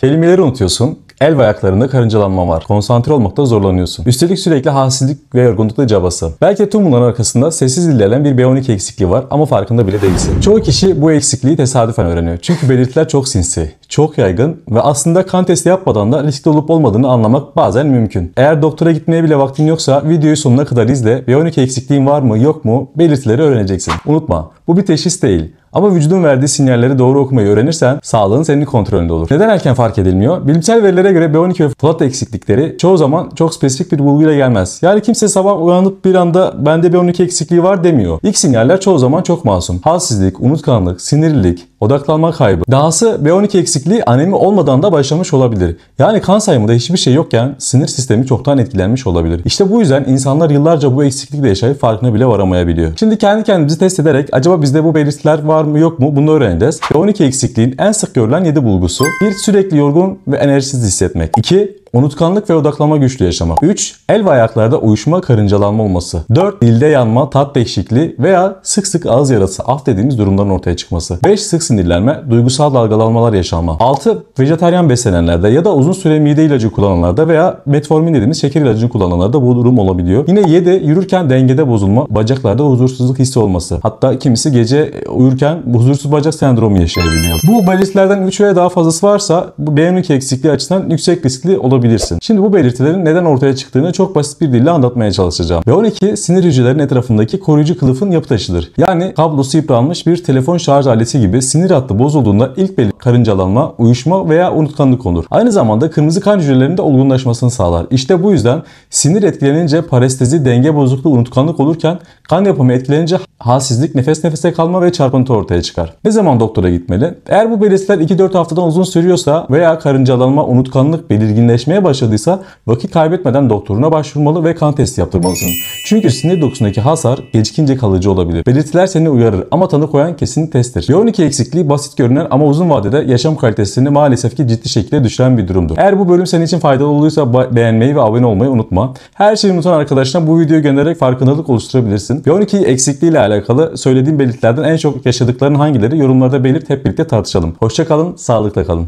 Kelimeleri unutuyorsun. El ve ayaklarında karıncalanma var. Konsantre olmakta zorlanıyorsun. Üstelik sürekli halsizlik ve yorgunlukla cabası. Belki tüm bunların arkasında sessiz ilerleyen bir B12 eksikliği var ama farkında bile değilsin. Çoğu kişi bu eksikliği tesadüfen öğreniyor. Çünkü belirtiler çok sinsi çok yaygın ve aslında kan testi yapmadan da riskli olup olmadığını anlamak bazen mümkün. Eğer doktora gitmeye bile vaktin yoksa videoyu sonuna kadar izle ve 12 eksikliğin var mı yok mu belirtileri öğreneceksin. Unutma bu bir teşhis değil. Ama vücudun verdiği sinyalleri doğru okumayı öğrenirsen sağlığın senin kontrolünde olur. Neden erken fark edilmiyor? Bilimsel verilere göre B12 ve folat eksiklikleri çoğu zaman çok spesifik bir bulguyla gelmez. Yani kimse sabah uyanıp bir anda bende B12 eksikliği var demiyor. İlk sinyaller çoğu zaman çok masum. Halsizlik, unutkanlık, sinirlilik, Odaklanma kaybı. Dahası B12 eksikliği anemi olmadan da başlamış olabilir. Yani kan sayımında hiçbir şey yokken sinir sistemi çoktan etkilenmiş olabilir. İşte bu yüzden insanlar yıllarca bu eksiklikle yaşayıp farkına bile varamayabiliyor. Şimdi kendi kendimizi test ederek acaba bizde bu belirtiler var mı yok mu bunu öğreneceğiz. B12 eksikliğin en sık görülen 7 bulgusu. 1. Sürekli yorgun ve enerjisiz hissetmek. 2. Unutkanlık ve odaklama güçlü yaşama. 3. El ve ayaklarda uyuşma, karıncalanma olması. 4. Dilde yanma, tat değişikliği veya sık sık ağız yarası af dediğimiz durumların ortaya çıkması. 5. Sık sinirlenme, duygusal dalgalanmalar yaşanma. 6. Vejetaryen beslenenlerde ya da uzun süre mide ilacı kullananlarda veya metformin dediğimiz şeker ilacını kullananlarda bu durum olabiliyor. Yine 7. Yürürken dengede bozulma, bacaklarda huzursuzluk hissi olması. Hatta kimisi gece uyurken huzursuz bacak sendromu yaşayabiliyor. Bu belirtilerden 3 veya daha fazlası varsa bu B12 eksikliği açısından yüksek riskli olabilir görebilirsin. Şimdi bu belirtilerin neden ortaya çıktığını çok basit bir dille anlatmaya çalışacağım. B12 sinir hücrelerin etrafındaki koruyucu kılıfın yapı taşıdır. Yani kablosu yıpranmış bir telefon şarj aleti gibi sinir hattı bozulduğunda ilk belirti karıncalanma, uyuşma veya unutkanlık olur. Aynı zamanda kırmızı kan hücrelerinin olgunlaşmasını sağlar. İşte bu yüzden sinir etkilenince parestezi, denge bozukluğu, unutkanlık olurken kan yapımı etkilenince halsizlik, nefes nefese kalma ve çarpıntı ortaya çıkar. Ne zaman doktora gitmeli? Eğer bu belirtiler 2-4 haftadan uzun sürüyorsa veya karıncalanma, unutkanlık, belirginleşme iyileşmeye başladıysa vakit kaybetmeden doktoruna başvurmalı ve kan testi yaptırmalısın. Çünkü sinir dokusundaki hasar gecikince kalıcı olabilir. Belirtiler seni uyarır ama tanı koyan kesin testtir. B12 eksikliği basit görünen ama uzun vadede yaşam kalitesini maalesef ki ciddi şekilde düşüren bir durumdur. Eğer bu bölüm senin için faydalı olduysa beğenmeyi ve abone olmayı unutma. Her şeyi unutan arkadaşlar bu videoyu göndererek farkındalık oluşturabilirsin. B12 eksikliği ile alakalı söylediğim belirtilerden en çok yaşadıkların hangileri yorumlarda belirt hep birlikte tartışalım. Hoşçakalın, sağlıkla kalın.